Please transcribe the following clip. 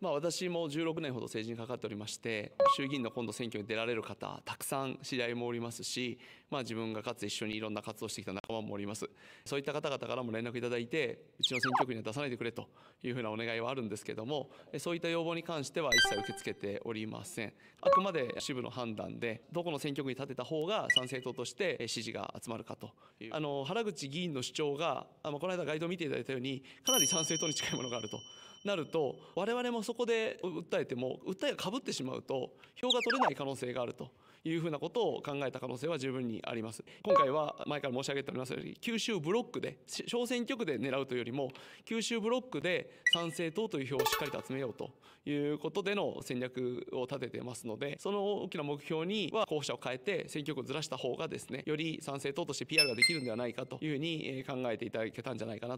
まあ、私も16年ほど政治にかかっておりまして衆議院の今度選挙に出られる方たくさん知り合いもおりますし、まあ、自分がかつ一緒にいろんな活動してきた仲間もおりますそういった方々からも連絡いただいてうちの選挙区には出さないでくれというふうなお願いはあるんですけどもそういった要望に関しては一切受け付けておりませんあくまで支部の判断でどこの選挙区に立てた方が参政党として支持が集まるかとあの原口議員の主張があこの間ガイドを見ていただいたようにかなり賛成党に近いものがあるとなると我々もそこで訴えても訴えがかぶってしまうと票が取れない可能性があるというふうなことを考えた可能性は十分にあります今回は前から申し上げておりますように九州ブロックで小選挙区で狙うというよりも九州ブロックで賛成党という票をしっかりと集めようということでの戦略を立ててますのでその大きな目標には候補者を変えて選挙区をずらした方がですねより賛成党として PR ができるんではないかというふうに考えていただけたんじゃないかな